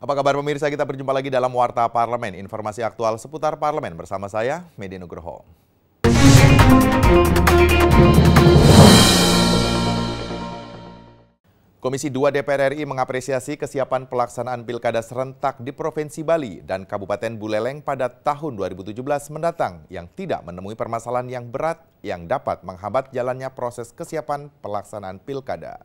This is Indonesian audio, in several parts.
Apa kabar pemirsa? Kita berjumpa lagi dalam Warta Parlemen. Informasi aktual seputar parlemen bersama saya, Medi Nugroho. Komisi 2 DPR RI mengapresiasi kesiapan pelaksanaan pilkada serentak di Provinsi Bali dan Kabupaten Buleleng pada tahun 2017 mendatang yang tidak menemui permasalahan yang berat yang dapat menghambat jalannya proses kesiapan pelaksanaan pilkada.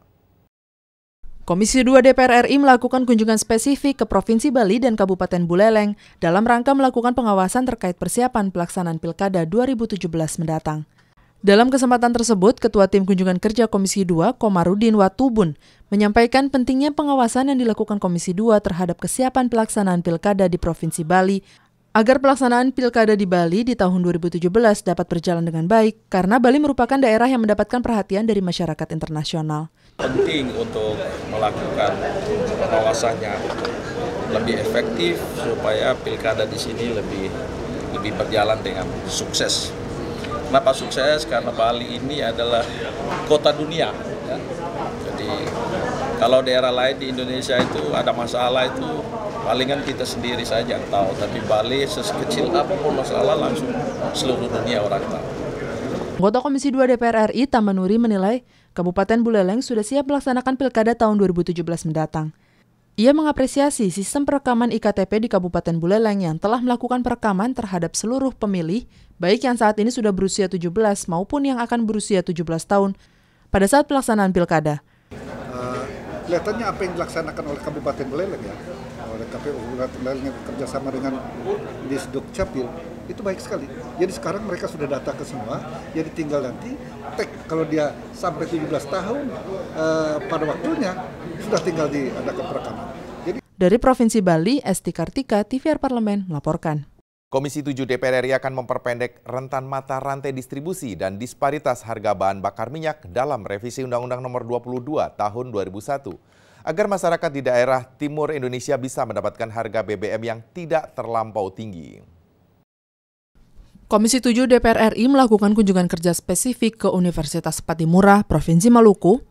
Komisi 2 DPR RI melakukan kunjungan spesifik ke Provinsi Bali dan Kabupaten Buleleng dalam rangka melakukan pengawasan terkait persiapan pelaksanaan Pilkada 2017 mendatang. Dalam kesempatan tersebut, Ketua Tim Kunjungan Kerja Komisi 2, Komarudin Watubun, menyampaikan pentingnya pengawasan yang dilakukan Komisi 2 terhadap kesiapan pelaksanaan pilkada di Provinsi Bali agar pelaksanaan pilkada di Bali di tahun 2017 dapat berjalan dengan baik karena Bali merupakan daerah yang mendapatkan perhatian dari masyarakat internasional. Penting untuk melakukan pengawasannya lebih efektif supaya pilkada di sini lebih lebih berjalan dengan sukses Kenapa sukses? Karena Bali ini adalah kota dunia. Ya. Jadi kalau daerah lain di Indonesia itu ada masalah itu palingan kita sendiri saja yang tahu. Tapi Bali sekecil apapun masalah langsung seluruh dunia orang tahu. Anggota Komisi 2 DPR RI Tamanuri menilai Kabupaten Buleleng sudah siap melaksanakan pilkada tahun 2017 mendatang. Ia mengapresiasi sistem perekaman IKTP di Kabupaten Buleleng yang telah melakukan perekaman terhadap seluruh pemilih, baik yang saat ini sudah berusia 17 maupun yang akan berusia 17 tahun pada saat pelaksanaan pilkada. Uh, kelihatannya apa yang dilaksanakan oleh Kabupaten Buleleng ya, oleh KPU Buleleng yang bekerja sama dengan Disduk Capil, itu baik sekali. Jadi sekarang mereka sudah datang ke semua, jadi tinggal nanti tek kalau dia sampai 17 tahun uh, pada waktunya sudah tinggal di ada perekaman. Jadi dari Provinsi Bali, Esti Kartika, TVR Parlemen melaporkan. Komisi 7 DPR RI akan memperpendek rentan mata rantai distribusi dan disparitas harga bahan bakar minyak dalam revisi Undang-Undang Nomor 22 Tahun 2001 agar masyarakat di daerah timur Indonesia bisa mendapatkan harga BBM yang tidak terlampau tinggi. Komisi 7 DPR RI melakukan kunjungan kerja spesifik ke Universitas Patimura, Provinsi Maluku,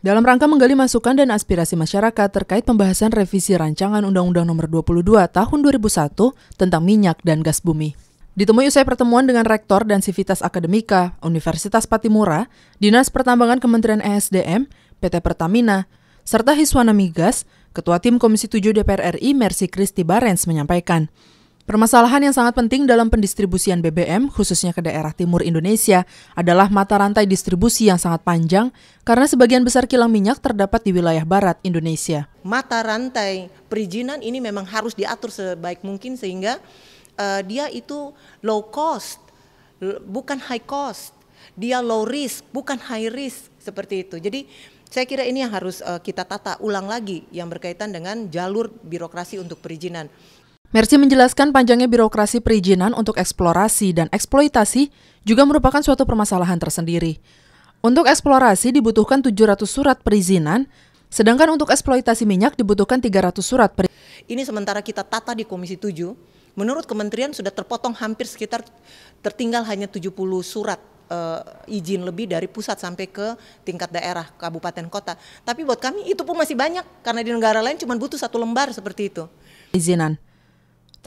dalam rangka menggali masukan dan aspirasi masyarakat terkait pembahasan revisi rancangan Undang-Undang Nomor 22 Tahun 2001 tentang minyak dan gas bumi. Ditemui usai pertemuan dengan Rektor dan Sivitas Akademika Universitas Patimura, Dinas Pertambangan Kementerian ESDM, PT Pertamina, serta Hiswana Migas, Ketua Tim Komisi 7 DPR RI Mercy Kristi Barens menyampaikan, Permasalahan yang sangat penting dalam pendistribusian BBM, khususnya ke daerah timur Indonesia, adalah mata rantai distribusi yang sangat panjang karena sebagian besar kilang minyak terdapat di wilayah barat Indonesia. Mata rantai perizinan ini memang harus diatur sebaik mungkin sehingga uh, dia itu low cost, bukan high cost. Dia low risk, bukan high risk, seperti itu. Jadi saya kira ini yang harus eh, kita tata ulang lagi yang berkaitan dengan jalur birokrasi untuk perizinan. Mercy menjelaskan panjangnya birokrasi perizinan untuk eksplorasi dan eksploitasi juga merupakan suatu permasalahan tersendiri. Untuk eksplorasi dibutuhkan 700 surat perizinan, sedangkan untuk eksploitasi minyak dibutuhkan 300 surat perizinan. Ini sementara kita tata di Komisi 7, menurut kementerian sudah terpotong hampir sekitar tertinggal hanya 70 surat uh, izin lebih dari pusat sampai ke tingkat daerah kabupaten kota. Tapi buat kami itu pun masih banyak karena di negara lain cuma butuh satu lembar seperti itu. Izinan.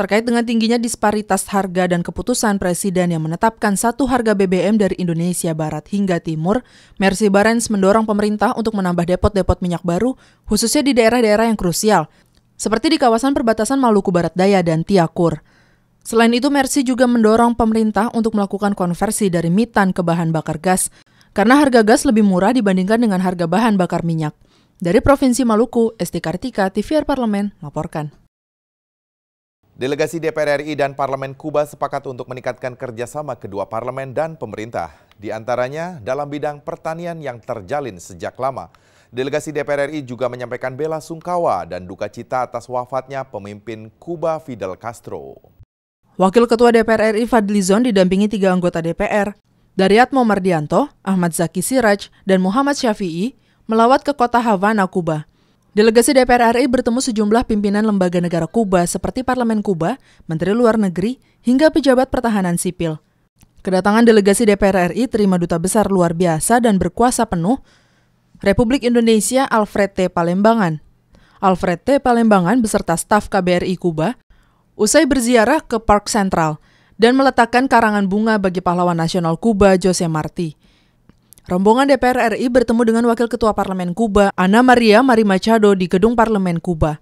Terkait dengan tingginya disparitas harga dan keputusan Presiden yang menetapkan satu harga BBM dari Indonesia Barat hingga Timur, Mercy Barents mendorong pemerintah untuk menambah depot-depot minyak baru, khususnya di daerah-daerah yang krusial, seperti di kawasan perbatasan Maluku Barat Daya dan Tiakur. Selain itu, Mercy juga mendorong pemerintah untuk melakukan konversi dari mitan ke bahan bakar gas, karena harga gas lebih murah dibandingkan dengan harga bahan bakar minyak. Dari Provinsi Maluku, Esti Kartika, TVR Parlemen, melaporkan. Delegasi DPR RI dan Parlemen Kuba sepakat untuk meningkatkan kerjasama kedua parlemen dan pemerintah, di antaranya dalam bidang pertanian yang terjalin sejak lama. Delegasi DPR RI juga menyampaikan bela sungkawa dan duka cita atas wafatnya pemimpin Kuba Fidel Castro. Wakil Ketua DPR RI Fadlizon didampingi tiga anggota DPR, Daryatmo Mardianto, Ahmad Zaki Siraj, dan Muhammad Syafi'i, melawat ke kota Havana, Kuba. Delegasi DPR RI bertemu sejumlah pimpinan lembaga negara Kuba seperti Parlemen Kuba, Menteri Luar Negeri, hingga pejabat pertahanan sipil. Kedatangan delegasi DPR RI terima duta besar luar biasa dan berkuasa penuh Republik Indonesia Alfred T. Palembangan. Alfred T. Palembangan beserta staf KBRI Kuba usai berziarah ke Park Central dan meletakkan karangan bunga bagi pahlawan nasional Kuba Jose Marti. Rombongan DPR RI bertemu dengan Wakil Ketua Parlemen Kuba, Ana Maria Mari Machado di Gedung Parlemen Kuba.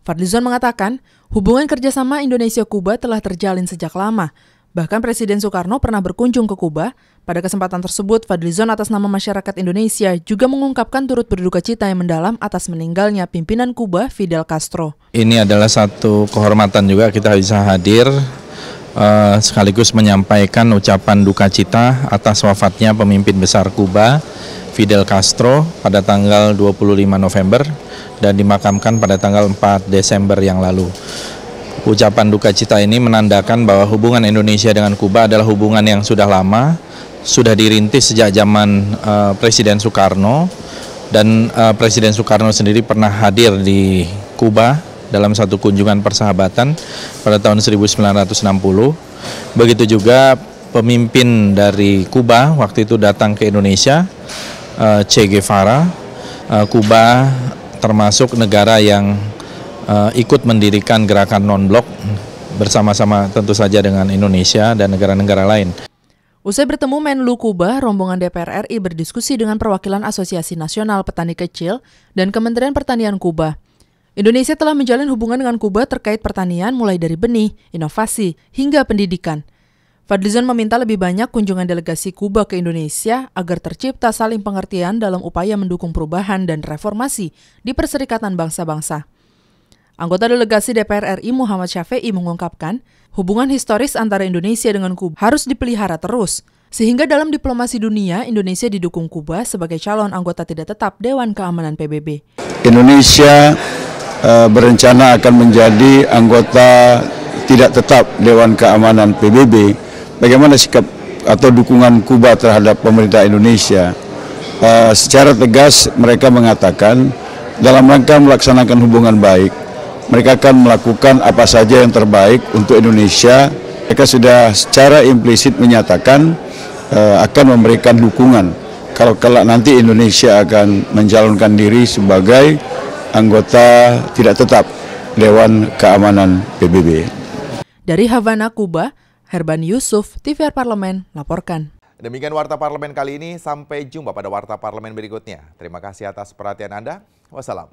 Fadlizon mengatakan, hubungan kerjasama Indonesia-Kuba telah terjalin sejak lama. Bahkan Presiden Soekarno pernah berkunjung ke Kuba. Pada kesempatan tersebut, Fadlizon atas nama masyarakat Indonesia juga mengungkapkan turut berduka cita yang mendalam atas meninggalnya pimpinan Kuba, Fidel Castro. Ini adalah satu kehormatan juga kita bisa hadir Eh, sekaligus menyampaikan ucapan duka cita atas wafatnya pemimpin besar Kuba Fidel Castro pada tanggal 25 November dan dimakamkan pada tanggal 4 Desember yang lalu. Ucapan duka cita ini menandakan bahwa hubungan Indonesia dengan Kuba adalah hubungan yang sudah lama, sudah dirintis sejak zaman uh, Presiden Soekarno dan uh, Presiden Soekarno sendiri pernah hadir di Kuba dalam satu kunjungan persahabatan pada tahun 1960. Begitu juga pemimpin dari Kuba waktu itu datang ke Indonesia, eh, Che Guevara. Eh, Kuba termasuk negara yang eh, ikut mendirikan gerakan non-blok bersama-sama tentu saja dengan Indonesia dan negara-negara lain. Usai bertemu Menlu Kuba, rombongan DPR RI berdiskusi dengan perwakilan Asosiasi Nasional Petani Kecil dan Kementerian Pertanian Kuba. Indonesia telah menjalin hubungan dengan Kuba terkait pertanian mulai dari benih, inovasi, hingga pendidikan. Fadlizon meminta lebih banyak kunjungan delegasi Kuba ke Indonesia agar tercipta saling pengertian dalam upaya mendukung perubahan dan reformasi di Perserikatan Bangsa-Bangsa. Anggota delegasi DPR RI Muhammad Syafiei mengungkapkan, hubungan historis antara Indonesia dengan Kuba harus dipelihara terus, sehingga dalam diplomasi dunia, Indonesia didukung Kuba sebagai calon anggota tidak tetap Dewan Keamanan PBB. Indonesia Eh, berencana akan menjadi anggota tidak tetap Dewan Keamanan PBB, bagaimana sikap atau dukungan Kuba terhadap pemerintah Indonesia? Uh, secara tegas mereka mengatakan dalam rangka melaksanakan hubungan baik, mereka akan melakukan apa saja yang terbaik untuk Indonesia. Mereka sudah secara implisit menyatakan uh, akan memberikan dukungan kalau kelak nanti Indonesia akan mencalonkan diri sebagai anggota tidak tetap Dewan Keamanan PBB. Dari Havana, Kuba, Herban Yusuf, TVR Parlemen, laporkan. Demikian Warta Parlemen kali ini, sampai jumpa pada Warta Parlemen berikutnya. Terima kasih atas perhatian Anda. Wassalam.